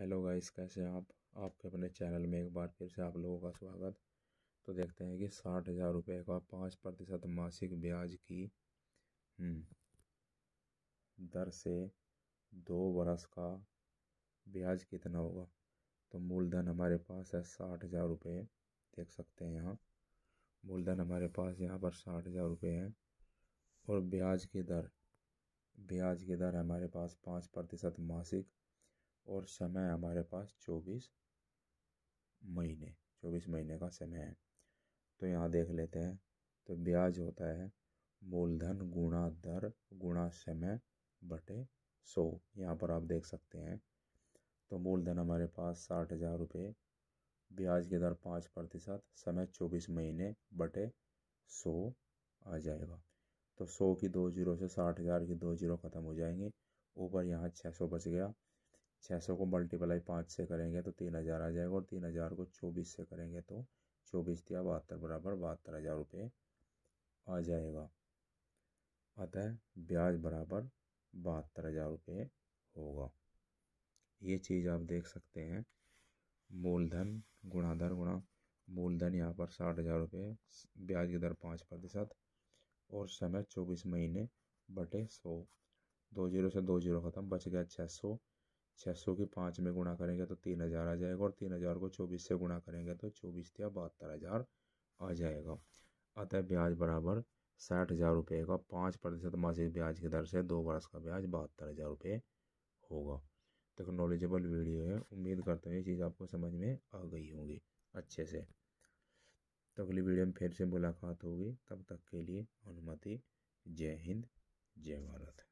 hello guys कैसे आप आपके अपने चैनल में एक बार फिर से आप लोगों का स्वागत तो देखते हैं कि साठ हज़ार रुपये का पाँच प्रतिशत मासिक ब्याज की हम्म, दर से दो बरस का ब्याज कितना होगा तो मूलधन हमारे पास है साठ हज़ार रुपये देख सकते हैं यहाँ मूलधन हमारे पास यहाँ पर साठ हज़ार रुपये है और ब्याज की दर ब्याज की दर हमारे पास पाँच प्रतिशत मासिक और समय हमारे पास चौबीस महीने चौबीस महीने का समय है तो यहाँ देख लेते हैं तो ब्याज होता है मूलधन गुणा दर गुणा समय बटे सौ यहाँ पर आप देख सकते हैं तो मूलधन हमारे पास साठ हज़ार रुपये ब्याज की दर पाँच प्रतिशत समय चौबीस महीने बटे सौ आ जाएगा तो सौ की दो जीरो से साठ हज़ार की दो जीरो ख़त्म हो जाएंगी ऊपर यहाँ छः सौ बच गया छः सौ को मल्टीप्लाई पाँच से करेंगे तो तीन हज़ार आ जाएगा और तीन हज़ार को चौबीस से करेंगे तो चौबीस या बहत्तर बराबर बहत्तर हज़ार रुपये आ जाएगा अतः ब्याज बराबर बहत्तर हज़ार रुपये होगा ये चीज़ आप देख सकते हैं मूलधन गुणाधर गुणा मूलधन यहाँ पर साठ हज़ार रुपये ब्याज की दर पाँच प्रतिशत और समय चौबीस महीने बटे सौ दो जीरो से दो जीरो ख़त्म बच गया छः सौ छः सौ के पाँच में गुणा करेंगे तो तीन हज़ार आ जाएगा और तीन हज़ार को चौबीस से गुणा करेंगे तो चौबीस या बहत्तर हज़ार आ जाएगा अतः ब्याज बराबर साठ हज़ार रुपये का पाँच प्रतिशत मासिक ब्याज की दर से दो वर्ष का ब्याज बहत्तर हज़ार रुपये होगा तक नॉलेजेबल वीडियो है उम्मीद करता हूँ ये चीज़ आपको समझ में आ गई होगी अच्छे से तो अगली वीडियो में फिर से मुलाकात होगी तब तक के लिए अनुमति जय हिंद जय भारत